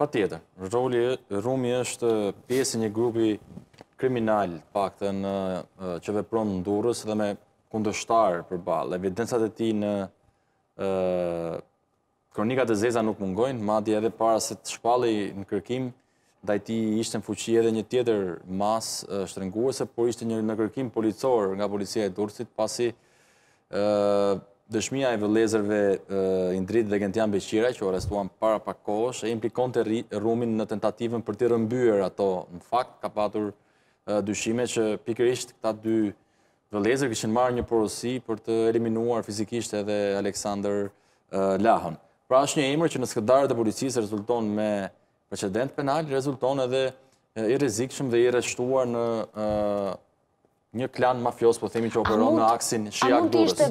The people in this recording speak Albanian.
Pa tjetër, roli rumi është pjesë një grupi kriminal pak të në qëve dhe pronë ndurës dhe me kundështarë për balë. Evidencat e ti në kronikat e zeza nuk mungojnë, ma di edhe para se të shpalli në kërkim, da i ti ishte në fuqi edhe një tjetër mas shtrenguese, por ishte një në kërkim policor nga policia e durësit, pasi dëshmija e vëlezërve Indrit dhe Gentian Beqira, që arrestuan para pak kohësh, e implikon të rrumin në tentativën për të rëmbyrë ato. Në fakt, ka patur dyshime që pikërisht këta dy vëlezër këshin marrë një porosi për të eliminuar fizikisht edhe Aleksandr Lahën. Pra është një emër që në skëdarë të policisë rezulton me precedent penal, rezulton edhe i rezikshëm dhe i reshtuar në një klan mafios, po themi që operon në aksin Shia Gdurës.